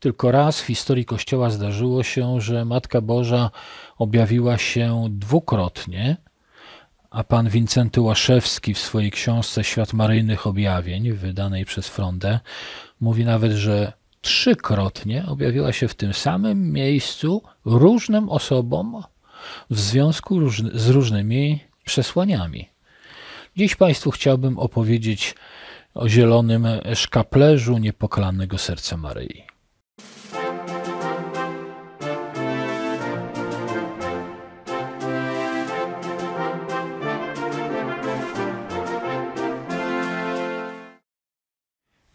Tylko raz w historii Kościoła zdarzyło się, że Matka Boża objawiła się dwukrotnie, a pan Wincenty Łaszewski w swojej książce Świat Maryjnych Objawień, wydanej przez Frondę, mówi nawet, że trzykrotnie objawiła się w tym samym miejscu różnym osobom w związku z różnymi przesłaniami. Dziś Państwu chciałbym opowiedzieć o zielonym szkaplerzu niepokalanego serca Maryi.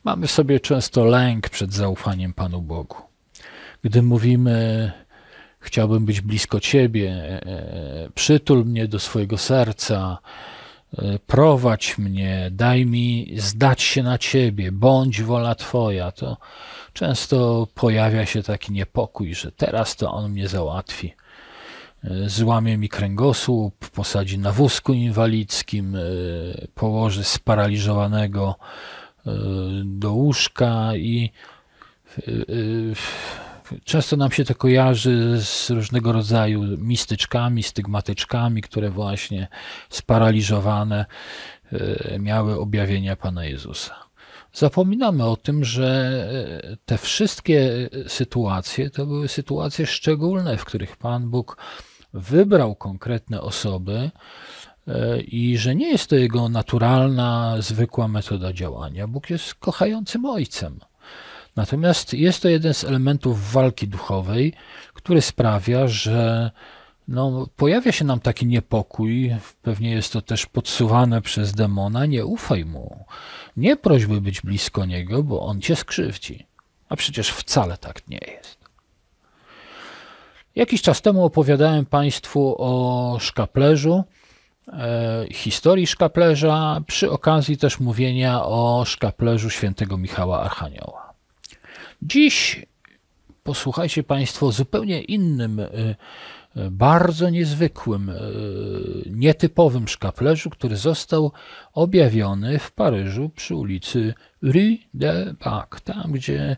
Mamy w sobie często lęk przed zaufaniem Panu Bogu. Gdy mówimy, chciałbym być blisko Ciebie, e, e, przytul mnie do swojego serca, e, prowadź mnie, daj mi zdać się na Ciebie, bądź wola Twoja, to często pojawia się taki niepokój, że teraz to On mnie załatwi. Złamie mi kręgosłup, posadzi na wózku inwalidzkim, położy sparaliżowanego do łóżka i y, y, y, często nam się to kojarzy z różnego rodzaju mistyczkami, stygmatyczkami, które właśnie sparaliżowane miały objawienia Pana Jezusa. Zapominamy o tym, że te wszystkie sytuacje to były sytuacje szczególne, w których Pan Bóg wybrał konkretne osoby, E, i że nie jest to jego naturalna, zwykła metoda działania. Bóg jest kochającym ojcem. Natomiast jest to jeden z elementów walki duchowej, który sprawia, że no, pojawia się nam taki niepokój, pewnie jest to też podsuwane przez demona, nie ufaj mu. Nie prośby być blisko niego, bo on cię skrzywdzi. A przecież wcale tak nie jest. Jakiś czas temu opowiadałem Państwu o szkaplerzu, E, historii szkaplerza, przy okazji też mówienia o szkaplerzu świętego Michała Archanioła. Dziś posłuchajcie Państwo o zupełnie innym, e, e, bardzo niezwykłym, nietypowym szkaplerzu, który został objawiony w Paryżu przy ulicy Rue de Bac, tam gdzie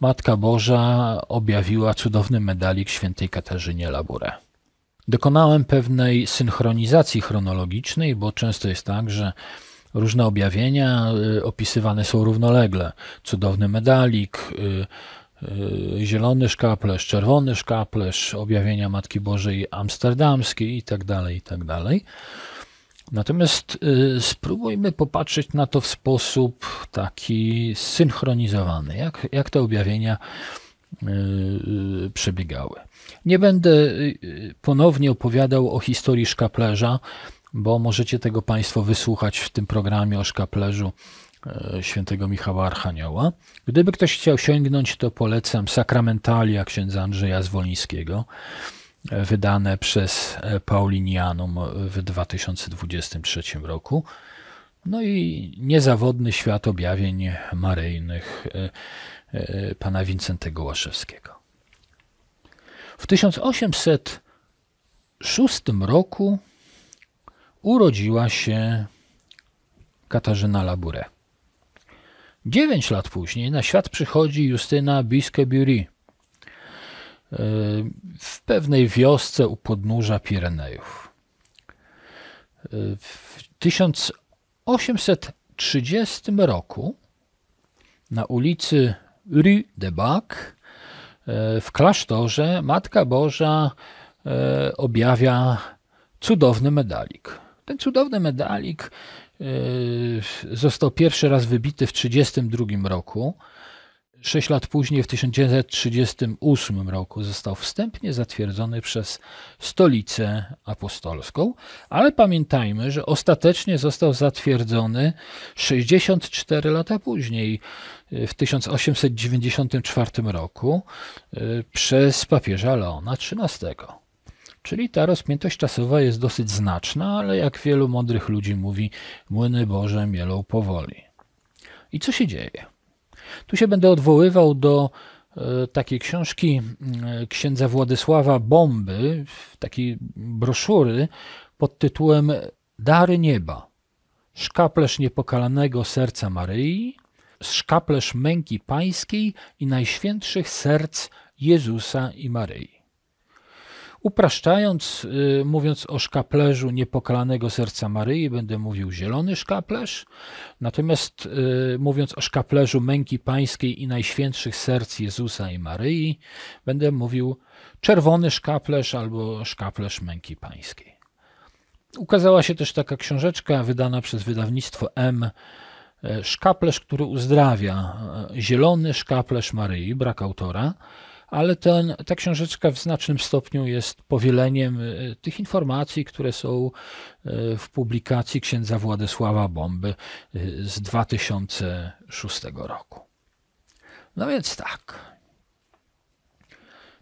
Matka Boża objawiła cudowny medalik świętej Katarzynie Labouret dokonałem pewnej synchronizacji chronologicznej, bo często jest tak, że różne objawienia y, opisywane są równolegle. Cudowny medalik, y, y, zielony szkaplerz, czerwony szkaplerz, objawienia Matki Bożej Amsterdamskiej tak itd. Tak itd. Natomiast spróbujmy popatrzeć na to w sposób taki synchronizowany, jak, jak te objawienia przebiegały. Nie będę y, y, ponownie opowiadał o historii szkaplerza, bo możecie tego Państwo wysłuchać w tym programie o szkaplerzu e, świętego Michała Archanioła. Gdyby ktoś chciał sięgnąć, to polecam Sakramentalia księdza Andrzeja Zwolińskiego, e, wydane przez e, Paulinianum w 2023 roku. No i niezawodny świat objawień maryjnych pana Wincentego Łaszewskiego. W 1806 roku urodziła się Katarzyna Labure. Dziewięć lat później na świat przychodzi Justyna Biskebury e, w pewnej wiosce u podnóża Pirenejów. E, w 1830 roku na ulicy Rue de Bac E, w klasztorze Matka Boża e, objawia cudowny medalik. Ten cudowny medalik e, został pierwszy raz wybity w 1932 roku Sześć lat później, w 1938 roku, został wstępnie zatwierdzony przez Stolicę Apostolską, ale pamiętajmy, że ostatecznie został zatwierdzony 64 lata później, e, w 1894 roku, e, przez papieża Leona XIII. Czyli ta rozpiętość czasowa jest dosyć znaczna, ale jak wielu mądrych ludzi mówi, młyny Boże mielą powoli. I co się dzieje? Tu się będę odwoływał do e, takiej książki księdza Władysława Bomby, takiej broszury pod tytułem Dary Nieba. Szkaplerz niepokalanego serca Maryi, szkaplerz męki pańskiej i najświętszych serc Jezusa i Maryi. Upraszczając, y, mówiąc o szkaplerzu niepokalanego serca Maryi, będę mówił zielony szkaplerz, natomiast y, mówiąc o szkaplerzu męki pańskiej i najświętszych serc Jezusa i Maryi, będę mówił czerwony szkaplerz albo szkaplerz męki pańskiej. Ukazała się też taka książeczka wydana przez wydawnictwo M. Y, szkaplerz, który uzdrawia. Zielony szkaplerz Maryi, brak autora ale ten, ta książeczka w znacznym stopniu jest powieleniem e, tych informacji, które są e, w publikacji księdza Władysława Bomby e, z 2006 roku. No więc tak.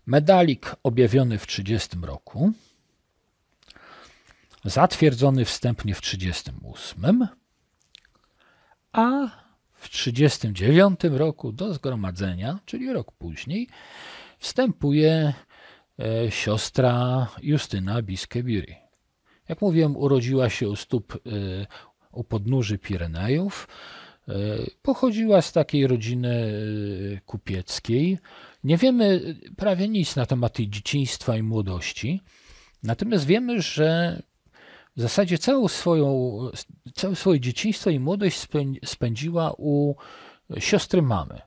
Medalik objawiony w 30 roku, zatwierdzony wstępnie w 38, a w 1939 roku do zgromadzenia, czyli rok później, wstępuje e, siostra Justyna Biskebury. Jak mówiłem, urodziła się u stóp, e, u podnóży Pirenejów. E, pochodziła z takiej rodziny kupieckiej. Nie wiemy prawie nic na temat jej dzieciństwa i młodości, natomiast wiemy, że w zasadzie całą swoją, całe swoje dzieciństwo i młodość spędziła u siostry mamy.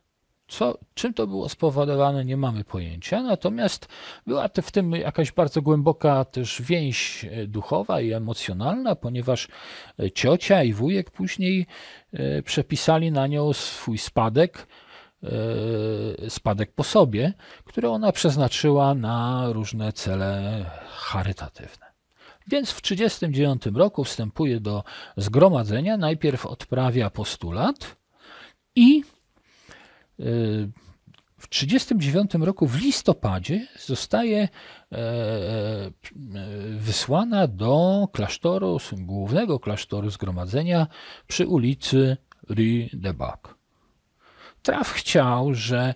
Co, czym to było spowodowane, nie mamy pojęcia, natomiast była w tym jakaś bardzo głęboka też więź e, duchowa i emocjonalna, ponieważ e, ciocia i wujek później e, przepisali na nią swój spadek, spadek po sobie, który ona przeznaczyła na różne cele charytatywne. Więc w 1939 roku wstępuje do zgromadzenia, najpierw odprawia postulat i w 1939 roku, w listopadzie, zostaje e, e, wysłana do klasztoru, głównego klasztoru zgromadzenia przy ulicy Rue de Bac. Traf chciał, że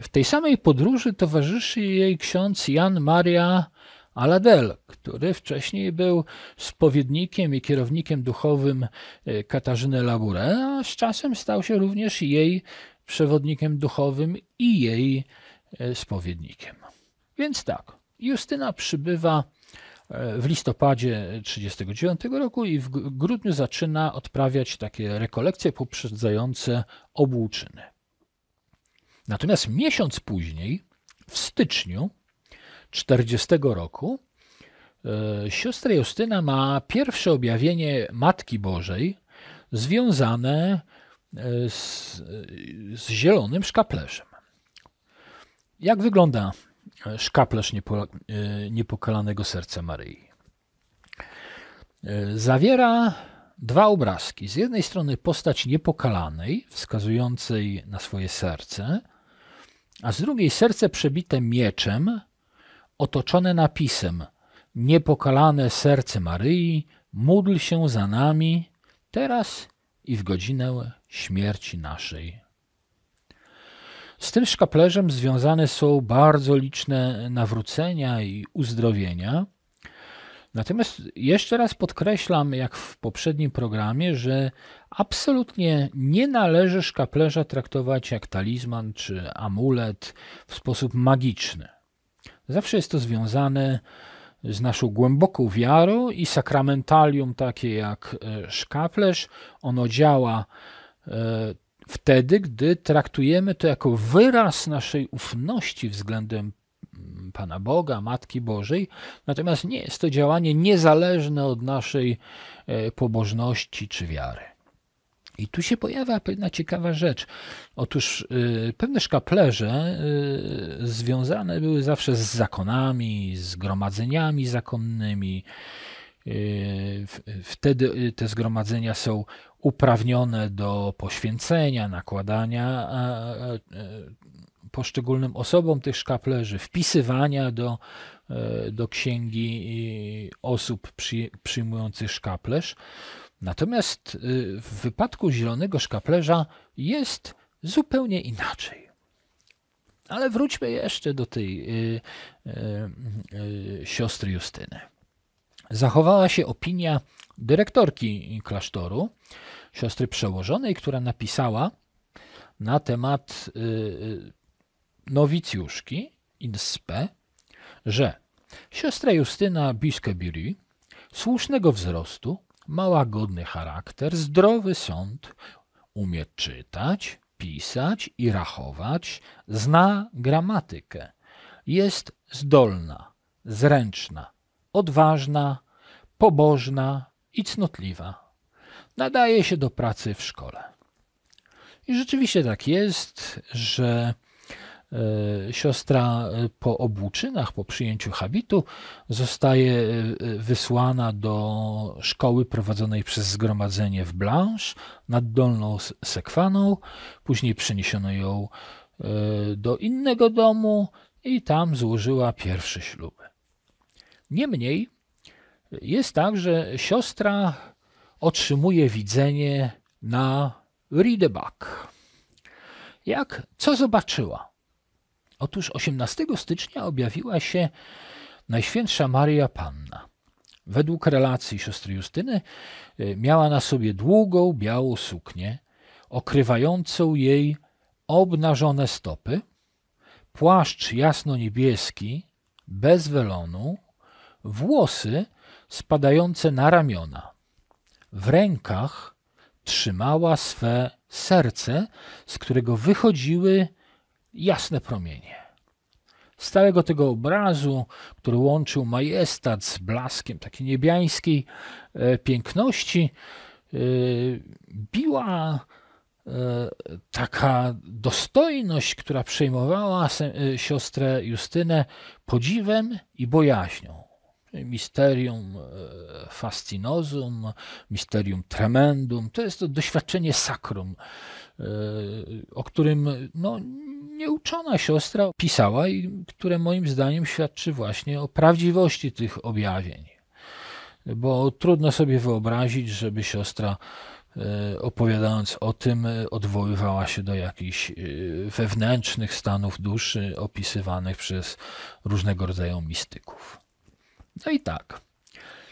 w tej samej podróży towarzyszy jej ksiądz Jan Maria Aladel, który wcześniej był spowiednikiem i kierownikiem duchowym e, Katarzyny Labouré, a z czasem stał się również jej przewodnikiem duchowym i jej e, spowiednikiem. Więc tak, Justyna przybywa e, w listopadzie 1939 roku i w grudniu zaczyna odprawiać takie rekolekcje poprzedzające obłóczyny. Natomiast miesiąc później, w styczniu 1940 roku, e, siostra Justyna ma pierwsze objawienie Matki Bożej związane z z, z zielonym szkaplerzem. Jak wygląda szkaplerz niepo, e, niepokalanego serca Maryi? E, zawiera dwa obrazki. Z jednej strony postać niepokalanej, wskazującej na swoje serce, a z drugiej serce przebite mieczem, otoczone napisem: Niepokalane serce Maryi, módl się za nami, teraz i w godzinę śmierci naszej. Z tym szkaplerzem związane są bardzo liczne nawrócenia i uzdrowienia. Natomiast jeszcze raz podkreślam, jak w poprzednim programie, że absolutnie nie należy szkaplerza traktować jak talizman czy amulet w sposób magiczny. Zawsze jest to związane z z naszą głęboką wiarą i sakramentalium takie jak e, szkaplerz, ono działa e, wtedy, gdy traktujemy to jako wyraz naszej ufności względem mm, Pana Boga, Matki Bożej, natomiast nie jest to działanie niezależne od naszej e, pobożności czy wiary. I tu się pojawia pewna ciekawa rzecz. Otóż y, pewne szkaplerze y, związane były zawsze z zakonami, z gromadzeniami zakonnymi. Y, wtedy te zgromadzenia są uprawnione do poświęcenia, nakładania e, poszczególnym osobom tych szkaplerzy, wpisywania do, e, do księgi osób przyjmujących szkaplerz. Natomiast y, w wypadku zielonego szkaplerza jest zupełnie inaczej. Ale wróćmy jeszcze do tej y, y, y, siostry Justyny. Zachowała się opinia dyrektorki klasztoru, siostry przełożonej, która napisała na temat y, y, nowicjuszki Inspe, że siostra Justyna Biskebury, słusznego wzrostu, ma łagodny charakter, zdrowy sąd, umie czytać, pisać i rachować, zna gramatykę, jest zdolna, zręczna, odważna, pobożna i cnotliwa. Nadaje się do pracy w szkole. I rzeczywiście tak jest, że E, siostra e, po obłóczynach, po przyjęciu habitu, zostaje e, wysłana do szkoły prowadzonej przez zgromadzenie w Blanche nad Dolną Sekwaną. Później przeniesiono ją do innego domu i tam złożyła pierwszy ślub. Niemniej jest tak, że siostra otrzymuje widzenie na Rideback. Jak? Co zobaczyła? Otóż 18 stycznia objawiła się Najświętsza Maria Panna. Według relacji siostry Justyny y, miała na sobie długą, białą suknię, okrywającą jej obnażone stopy, płaszcz jasno-niebieski, bez welonu, włosy spadające na ramiona. W rękach trzymała swe serce, z którego wychodziły jasne promienie. Z całego tego obrazu, który łączył majestat z blaskiem takiej niebiańskiej e, piękności, e, biła e, taka dostojność, która przejmowała siostrę Justynę podziwem i bojaźnią. Misterium fascinozum, misterium tremendum, to jest to doświadczenie sakrum, E, o którym no, nieuczona siostra pisała i które moim zdaniem świadczy właśnie o prawdziwości tych objawień. Bo trudno sobie wyobrazić, żeby siostra e, opowiadając o tym, odwoływała się do jakichś e, wewnętrznych stanów duszy opisywanych przez różnego rodzaju mistyków. No i tak.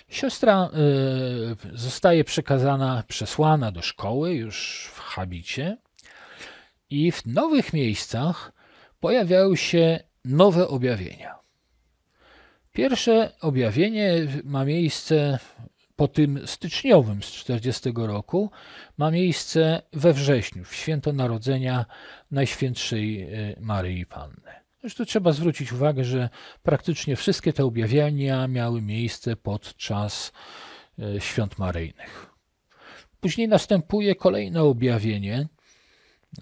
Siostra y, zostaje przekazana, przesłana do szkoły już w habicie i w nowych miejscach pojawiają się nowe objawienia. Pierwsze objawienie ma miejsce po tym styczniowym z 40 roku, ma miejsce we wrześniu, w święto narodzenia Najświętszej y, Maryi Panny. Zresztą trzeba zwrócić uwagę, że praktycznie wszystkie te objawienia miały miejsce podczas e, świąt maryjnych. Później następuje kolejne objawienie,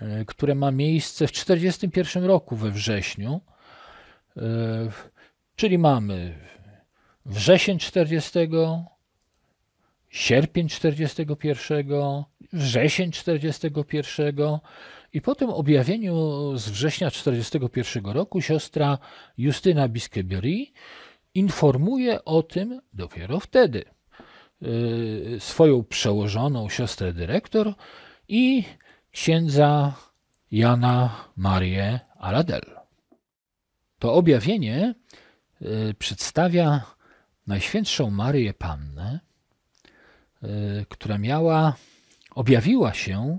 e, które ma miejsce w 1941 roku we wrześniu, e, czyli mamy wrzesień 40, sierpień 41, wrzesień 41, i po tym objawieniu z września 1941 roku siostra Justyna Biskebery informuje o tym dopiero wtedy y, swoją przełożoną siostrę dyrektor i księdza Jana Marię Aradel. To objawienie y, przedstawia Najświętszą Maryję Pannę, y, która miała, objawiła się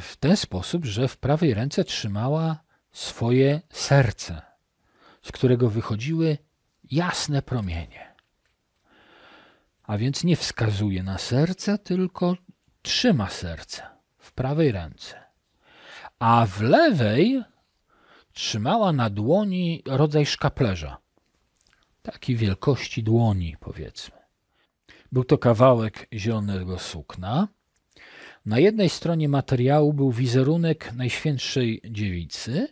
w ten sposób, że w prawej ręce trzymała swoje serce, z którego wychodziły jasne promienie. A więc nie wskazuje na serce, tylko trzyma serce w prawej ręce. A w lewej trzymała na dłoni rodzaj szkaplerza, takiej wielkości dłoni, powiedzmy. Był to kawałek zielonego sukna, na jednej stronie materiału był wizerunek Najświętszej Dziewicy,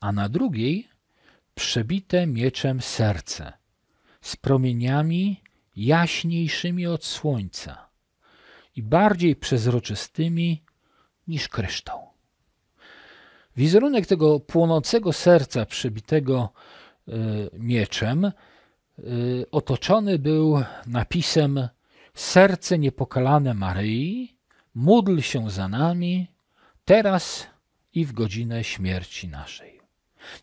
a na drugiej przebite mieczem serce z promieniami jaśniejszymi od słońca i bardziej przezroczystymi niż kryształ. Wizerunek tego płonącego serca przebitego e, mieczem e, otoczony był napisem Serce niepokalane Maryi, módl się za nami, teraz i w godzinę śmierci naszej.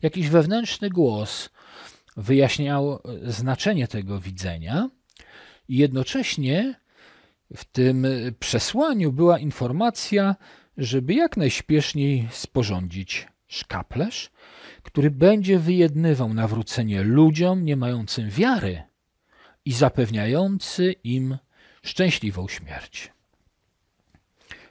Jakiś wewnętrzny głos wyjaśniał znaczenie tego widzenia i jednocześnie w tym przesłaniu była informacja, żeby jak najśpieszniej sporządzić szkaplerz, który będzie wyjednywał nawrócenie ludziom nie mającym wiary i zapewniający im szczęśliwą śmierć.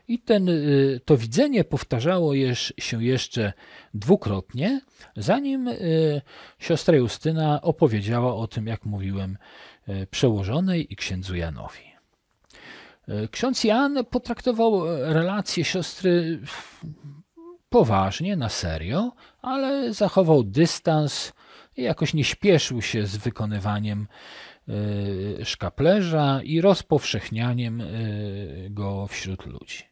I ten, y, to widzenie powtarzało się jeszcze dwukrotnie, zanim y, siostra Justyna opowiedziała o tym, jak mówiłem, y, przełożonej i księdzu Janowi. Ksiądz Jan potraktował e, relację siostry poważnie, na serio, ale zachował dystans i jakoś nie śpieszył się z wykonywaniem szkaplerza i rozpowszechnianiem go wśród ludzi.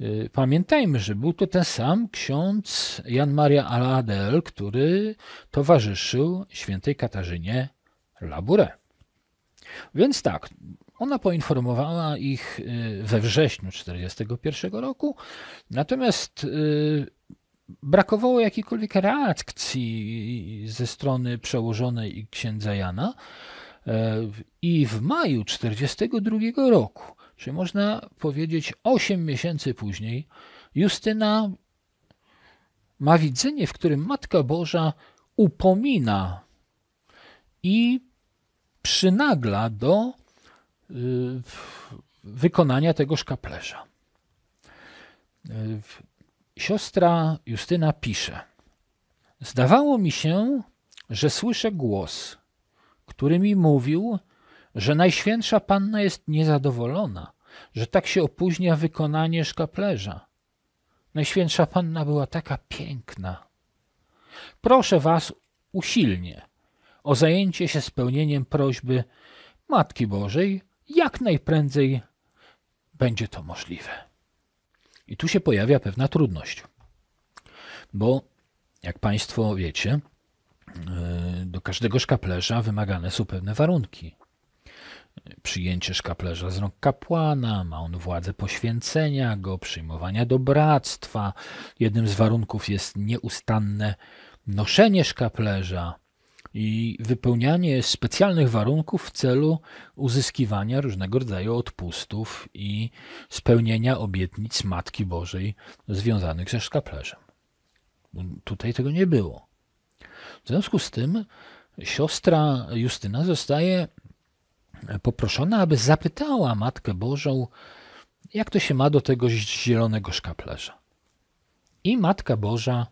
Y, pamiętajmy, że był to ten sam ksiądz Jan Maria Aladel, który towarzyszył świętej Katarzynie Labure. Więc tak, ona poinformowała ich y, we wrześniu 1941 roku, natomiast y, brakowało jakiejkolwiek reakcji ze strony przełożonej księdza Jana. I w maju 1942 roku czy można powiedzieć 8 miesięcy później, Justyna ma widzenie, w którym Matka Boża upomina i przynagla do y, wykonania tego szkaplerza. Y, siostra Justyna pisze: Zdawało mi się, że słyszę głos, który mi mówił, że Najświętsza Panna jest niezadowolona, że tak się opóźnia wykonanie szkaplerza. Najświętsza Panna była taka piękna. Proszę Was usilnie o zajęcie się spełnieniem prośby Matki Bożej, jak najprędzej będzie to możliwe. I tu się pojawia pewna trudność, bo jak Państwo wiecie, y, do każdego szkaplerza wymagane są pewne warunki. Przyjęcie szkaplerza z rąk kapłana, ma on władzę poświęcenia go, przyjmowania do bractwa. Jednym z warunków jest nieustanne noszenie szkaplerza i wypełnianie specjalnych warunków w celu uzyskiwania różnego rodzaju odpustów i spełnienia obietnic Matki Bożej związanych ze szkaplerzem. Tutaj tego nie było. W związku z tym siostra Justyna zostaje poproszona, aby zapytała Matkę Bożą, jak to się ma do tego zielonego szkaplerza. I Matka Boża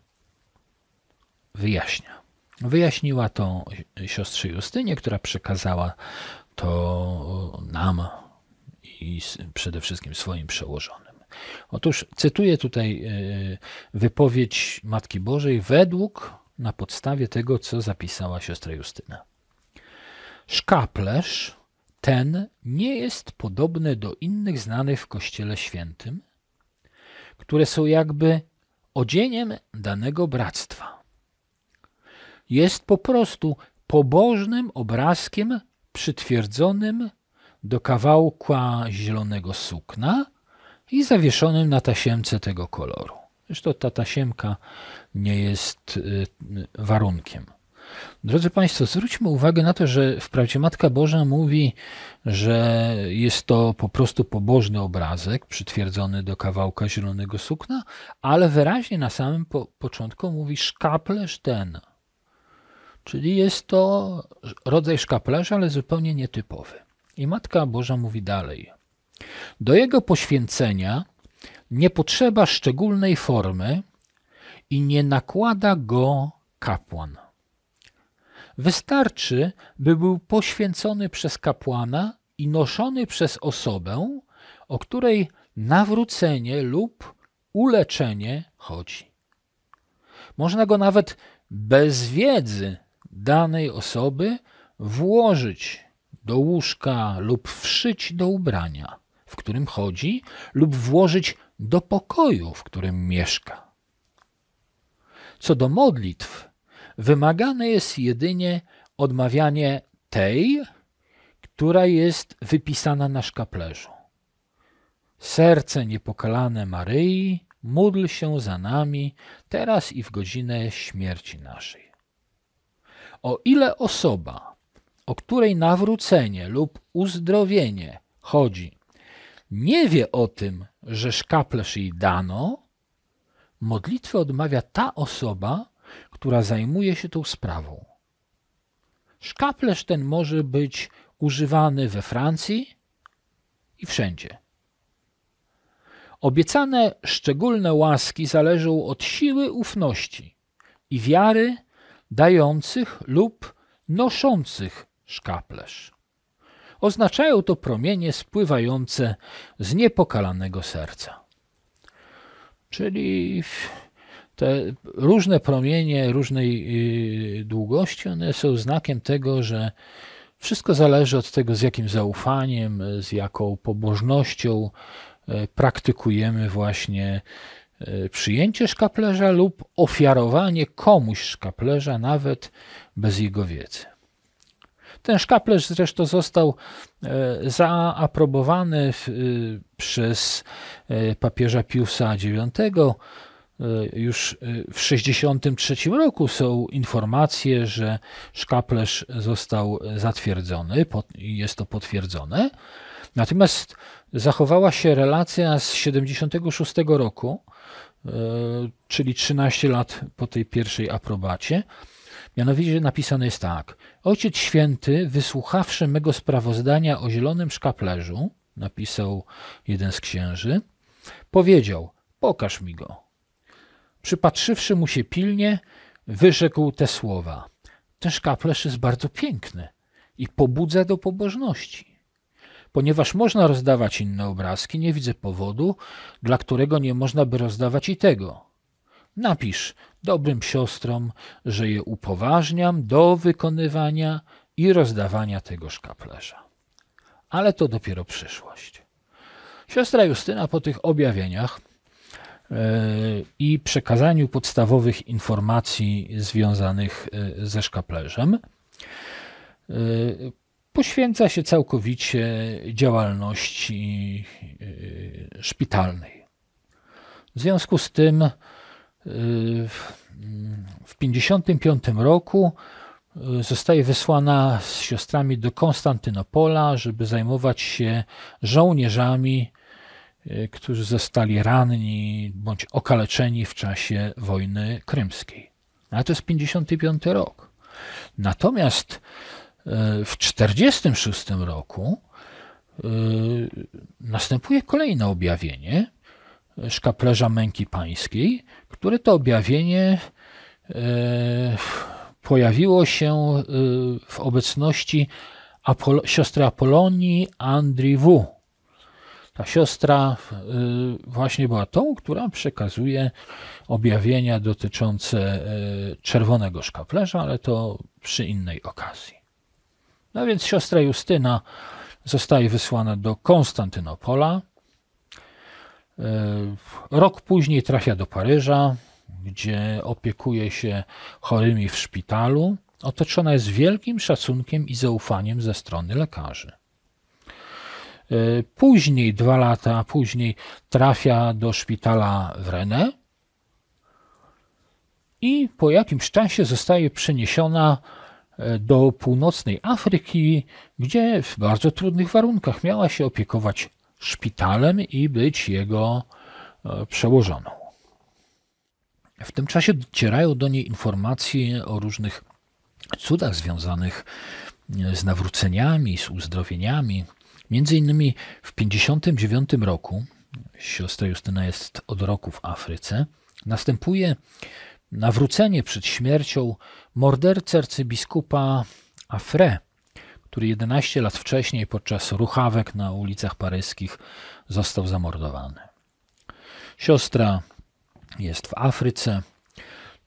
wyjaśnia. Wyjaśniła to siostrze Justynie, która przekazała to nam i przede wszystkim swoim przełożonym. Otóż cytuję tutaj e, wypowiedź Matki Bożej według, na podstawie tego, co zapisała siostra Justyna. Szkaplerz ten nie jest podobny do innych znanych w Kościele Świętym, które są jakby odzieniem danego bractwa. Jest po prostu pobożnym obrazkiem przytwierdzonym do kawałka zielonego sukna i zawieszonym na tasiemce tego koloru. Zresztą ta tasiemka nie jest y, y, warunkiem Drodzy Państwo, zwróćmy uwagę na to, że wprawdzie Matka Boża mówi, że jest to po prostu pobożny obrazek przytwierdzony do kawałka zielonego sukna, ale wyraźnie na samym po początku mówi szkaplerz ten. Czyli jest to rodzaj szkaplerza, ale zupełnie nietypowy. I Matka Boża mówi dalej. Do jego poświęcenia nie potrzeba szczególnej formy i nie nakłada go kapłan. Wystarczy, by był poświęcony przez kapłana i noszony przez osobę, o której nawrócenie lub uleczenie chodzi. Można go nawet bez wiedzy danej osoby włożyć do łóżka lub wszyć do ubrania, w którym chodzi, lub włożyć do pokoju, w którym mieszka. Co do modlitw, Wymagane jest jedynie odmawianie tej, która jest wypisana na szkaplerzu. Serce niepokalane Maryi, módl się za nami teraz i w godzinę śmierci naszej. O ile osoba, o której nawrócenie lub uzdrowienie chodzi, nie wie o tym, że szkaplerz jej dano, modlitwę odmawia ta osoba, która zajmuje się tą sprawą. Szkaplerz ten może być używany we Francji i wszędzie. Obiecane szczególne łaski zależą od siły ufności i wiary dających lub noszących szkaplerz. Oznaczają to promienie spływające z niepokalanego serca. Czyli te różne promienie różnej y, długości, one są znakiem tego, że wszystko zależy od tego, z jakim zaufaniem, z jaką pobożnością e, praktykujemy właśnie e, przyjęcie szkaplerza lub ofiarowanie komuś szkaplerza, nawet bez jego wiedzy. Ten szkaplerz zresztą został e, zaaprobowany y, przez papieża Piusa IX E, już e, w 1963 roku są informacje, że szkaplerz został e, zatwierdzony i jest to potwierdzone. Natomiast zachowała się relacja z 1976 roku, czyli 13 lat po tej pierwszej aprobacie. Mianowicie napisane jest tak. Ojciec Święty, wysłuchawszy mego sprawozdania o zielonym szkaplerzu, napisał jeden z księży, powiedział: Pokaż mi go. Przypatrzywszy mu się pilnie, wyrzekł te słowa. Ten szkaplerz jest bardzo piękny i pobudza do pobożności. Ponieważ można rozdawać inne obrazki, nie widzę powodu, dla którego nie można by rozdawać i tego. Napisz dobrym siostrom, że je upoważniam do wykonywania i rozdawania tego szkaplerza. Ale to dopiero przyszłość. Siostra Justyna po tych objawieniach i przekazaniu podstawowych informacji związanych e, ze szkaplerzem. E, poświęca się całkowicie działalności e, szpitalnej. W związku z tym w 1955 roku zostaje wysłana z siostrami do Konstantynopola, żeby zajmować się żołnierzami Y, którzy zostali ranni bądź okaleczeni w czasie wojny krymskiej. Ale to jest 55 rok. Natomiast y, w 46 roku y, następuje kolejne objawienie szkaplerza męki pańskiej, które to objawienie pojawiło się w obecności Apolo siostry Apolonii Andrii W ta siostra y, właśnie była tą, która przekazuje objawienia dotyczące y, czerwonego szkaplerza, ale to przy innej okazji. No więc siostra Justyna zostaje wysłana do Konstantynopola. Y, rok później trafia do Paryża, gdzie opiekuje się chorymi w szpitalu. Otoczona jest wielkim szacunkiem i zaufaniem ze strony lekarzy. E, później, dwa lata później, trafia do szpitala w Rennes i po jakimś czasie zostaje przeniesiona e, do północnej Afryki, gdzie w bardzo trudnych warunkach miała się opiekować szpitalem i być jego e, przełożoną. W tym czasie docierają do niej informacje o różnych cudach związanych z nawróceniami, z uzdrowieniami, Między innymi w 1959 roku, siostra Justyna jest od roku w Afryce, następuje nawrócenie przed śmiercią mordercy arcybiskupa Afre, który 11 lat wcześniej podczas ruchawek na ulicach paryskich został zamordowany. Siostra jest w Afryce,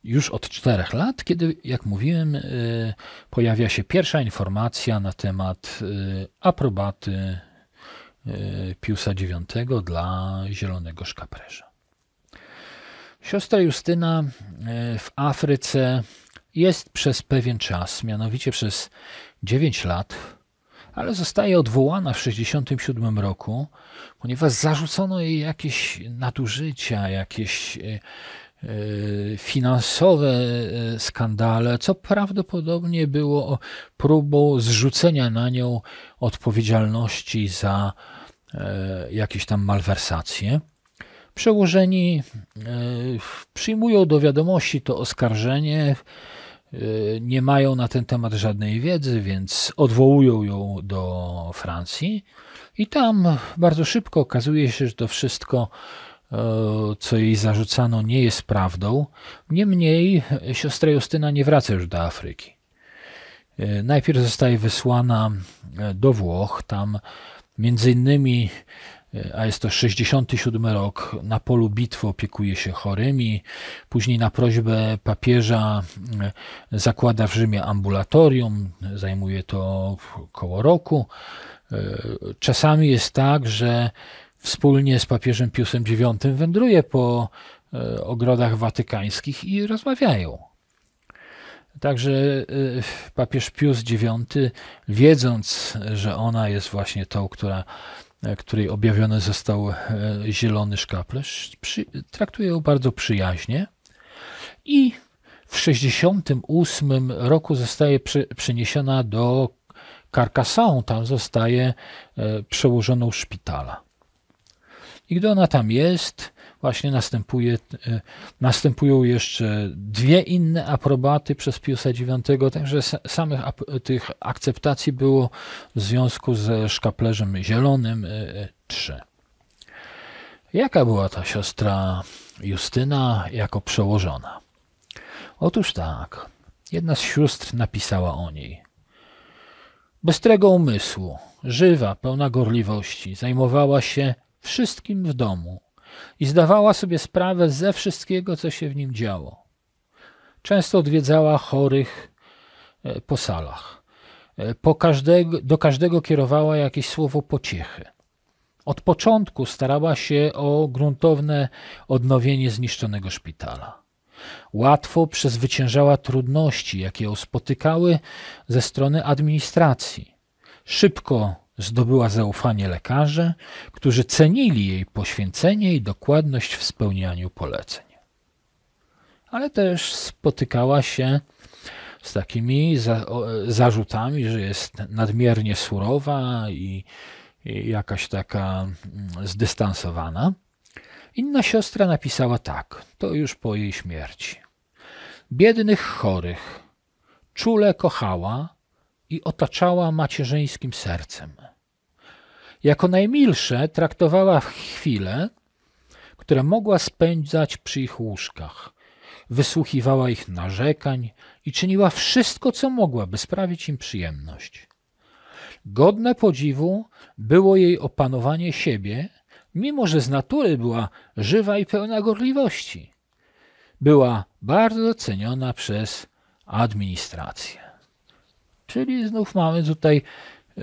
już od czterech lat, kiedy, jak mówiłem, y, pojawia się pierwsza informacja na temat y, aprobaty y, Piusa IX dla zielonego szkapreża. Siostra Justyna w Afryce jest przez pewien czas, mianowicie przez 9 lat, ale zostaje odwołana w 1967 roku, ponieważ zarzucono jej jakieś nadużycia, jakieś E, finansowe e, skandale, co prawdopodobnie było próbą zrzucenia na nią odpowiedzialności za e, jakieś tam malwersacje. Przełożeni przyjmują do wiadomości to oskarżenie, nie mają na ten temat żadnej wiedzy, więc odwołują ją do Francji. I tam bardzo szybko okazuje się, że to wszystko E, co jej zarzucano, nie jest prawdą. Niemniej siostra Justyna nie wraca już do Afryki. E, najpierw zostaje wysłana e, do Włoch, tam między innymi, a jest to 67 rok, na polu bitwy opiekuje się chorymi, później na prośbę papieża zakłada w Rzymie ambulatorium, zajmuje to około roku. Czasami jest tak, że wspólnie z papieżem Piusem IX wędruje po e, ogrodach watykańskich i rozmawiają. Także e, papież Pius IX, wiedząc, że ona jest właśnie tą, która, e, której objawiony został zielony szkaplerz, traktuje ją bardzo przyjaźnie i w 1968 roku zostaje przeniesiona do Carcassonne, tam zostaje przełożoną szpitala. I gdy ona tam jest, właśnie następuje, e, następują jeszcze dwie inne aprobaty przez Piusa IX, także samych tych akceptacji było w związku ze szkaplerzem zielonym e, e, trzy. Jaka była ta siostra Justyna jako przełożona? Otóż tak, jedna z sióstr napisała o niej. Bystrego umysłu, żywa, pełna gorliwości, zajmowała się wszystkim w domu i zdawała sobie sprawę ze wszystkiego, co się w nim działo. Często odwiedzała chorych e, po salach. E, po każdego, do każdego kierowała jakieś słowo pociechy. Od początku starała się o gruntowne odnowienie zniszczonego szpitala. Łatwo przezwyciężała trudności, jakie ją spotykały ze strony administracji. Szybko Zdobyła zaufanie lekarzy, którzy cenili jej poświęcenie i dokładność w spełnianiu poleceń. Ale też spotykała się z takimi za, o, zarzutami, że jest nadmiernie surowa i, i jakaś taka mm, zdystansowana. Inna siostra napisała tak, to już po jej śmierci. Biednych chorych czule kochała, i otaczała macierzyńskim sercem. Jako najmilsze traktowała chwile, które mogła spędzać przy ich łóżkach. Wysłuchiwała ich narzekań i czyniła wszystko, co mogła, by sprawić im przyjemność. Godne podziwu było jej opanowanie siebie, mimo że z natury była żywa i pełna gorliwości. Była bardzo ceniona przez administrację. Czyli znów mamy tutaj e, e,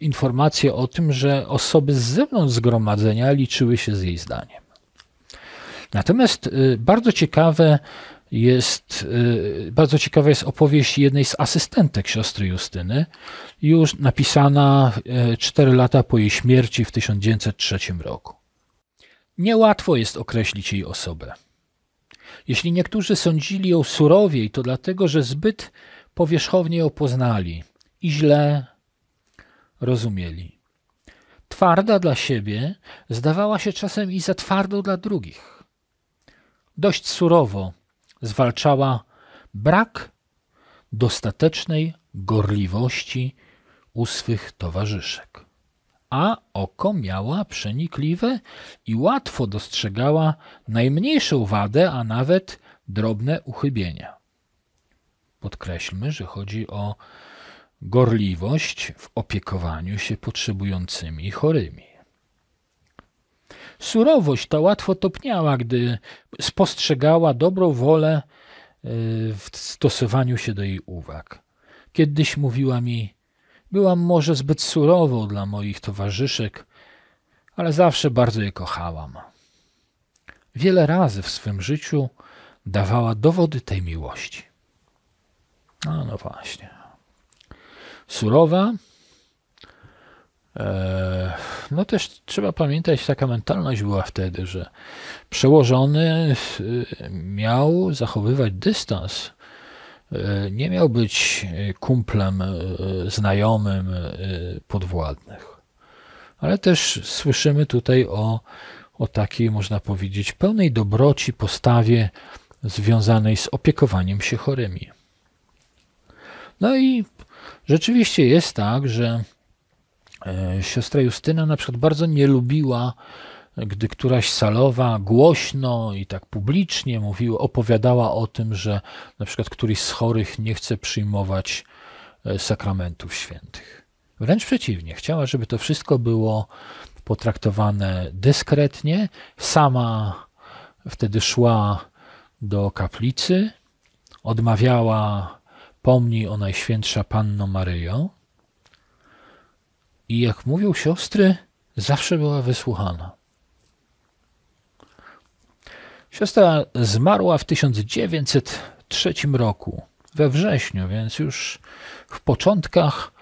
informację o tym, że osoby z zewnątrz zgromadzenia liczyły się z jej zdaniem. Natomiast e, bardzo ciekawe jest, bardzo ciekawa jest opowieść jednej z asystentek siostry Justyny, już napisana 4 lata po jej śmierci w 1903 roku. Niełatwo jest określić jej osobę. Jeśli niektórzy sądzili ją surowiej, to dlatego, że zbyt powierzchownie ją poznali i źle rozumieli. Twarda dla siebie zdawała się czasem i za twardą dla drugich. Dość surowo zwalczała brak dostatecznej gorliwości u swych towarzyszek. A oko miała przenikliwe i łatwo dostrzegała najmniejszą wadę, a nawet drobne uchybienia. Podkreślmy, że chodzi o gorliwość w opiekowaniu się potrzebującymi i chorymi. Surowość ta łatwo topniała, gdy spostrzegała dobrą wolę y, w stosowaniu się do jej uwag. Kiedyś mówiła mi, byłam może zbyt surową dla moich towarzyszek, ale zawsze bardzo je kochałam. Wiele razy w swym życiu dawała dowody tej miłości. No, no właśnie. Surowa. E, no też trzeba pamiętać, taka mentalność była wtedy, że przełożony e, miał zachowywać dystans. E, nie miał być kumplem, znajomym podwładnych. Ale też słyszymy tutaj o, o takiej, można powiedzieć, pełnej dobroci postawie związanej z opiekowaniem się chorymi. No i rzeczywiście jest tak, że e, siostra Justyna na przykład bardzo nie lubiła, gdy któraś salowa głośno i tak publicznie mówiła, opowiadała o tym, że na przykład któryś z chorych nie chce przyjmować e, sakramentów świętych. Wręcz przeciwnie, chciała, żeby to wszystko było potraktowane dyskretnie. Sama wtedy szła do kaplicy, odmawiała Wspomnij o Najświętsza Panno Maryjo. I jak mówią siostry, zawsze była wysłuchana. Siostra zmarła w 1903 roku, we wrześniu, więc już w początkach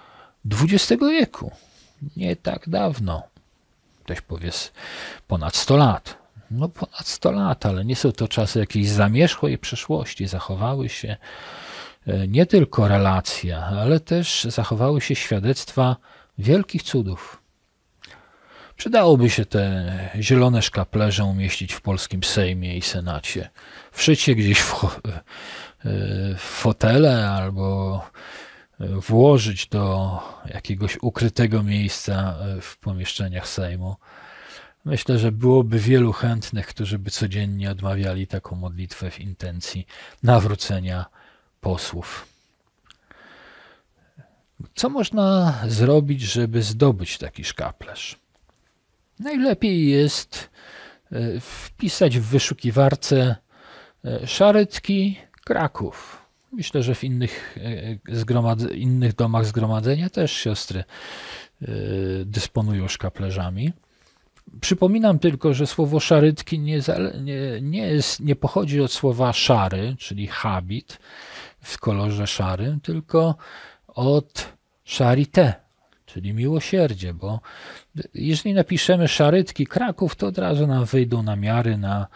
XX wieku. Nie tak dawno. Ktoś powie ponad 100 lat. No ponad 100 lat, ale nie są to czasy jakiejś zamierzchłej przeszłości. Zachowały się E, nie tylko relacja, ale też zachowały się świadectwa wielkich cudów. Przydałoby się te zielone szkaplerze umieścić w polskim Sejmie i Senacie. Wszycie gdzieś w, e, w fotele albo e, włożyć do jakiegoś ukrytego miejsca w pomieszczeniach Sejmu. Myślę, że byłoby wielu chętnych, którzy by codziennie odmawiali taką modlitwę w intencji nawrócenia posłów. Co można zrobić, żeby zdobyć taki szkaplerz? Najlepiej jest e, wpisać w wyszukiwarce e, szarytki Kraków. Myślę, że w innych, e, innych domach zgromadzenia też siostry dysponują szkaplerzami. Przypominam tylko, że słowo szarytki nie, nie, nie, jest, nie pochodzi od słowa szary, czyli habit, w kolorze szarym, tylko od charité, czyli miłosierdzie, bo jeżeli napiszemy szarytki Kraków, to od razu nam wyjdą namiary na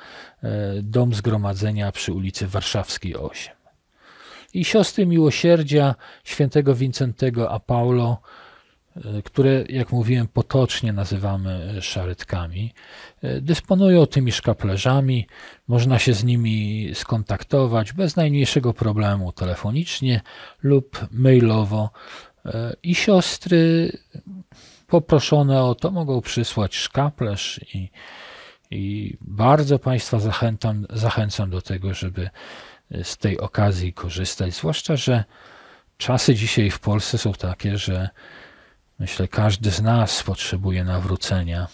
e, dom zgromadzenia przy ulicy Warszawskiej 8. I siostry miłosierdzia świętego Wincentego a Paulo E, które, jak mówiłem, potocznie nazywamy szarytkami, e, dysponują tymi szkaplerzami, można się z nimi skontaktować bez najmniejszego problemu telefonicznie lub mailowo e, i siostry poproszone o to mogą przysłać szkaplerz i, i bardzo Państwa zachęcam, zachęcam do tego, żeby z tej okazji korzystać, zwłaszcza, że czasy dzisiaj w Polsce są takie, że Myślę, każdy z nas potrzebuje nawrócenia,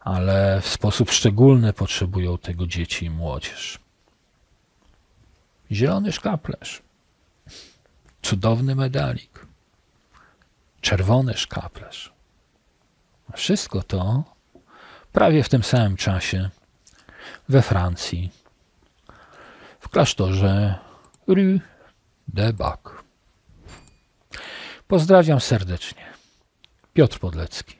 ale w sposób szczególny potrzebują tego dzieci i młodzież. Zielony szkaplerz, cudowny medalik, czerwony szkaplerz. Wszystko to prawie w tym samym czasie we Francji, w klasztorze Rue de Bac. Pozdrawiam serdecznie. Piotr Podlecki.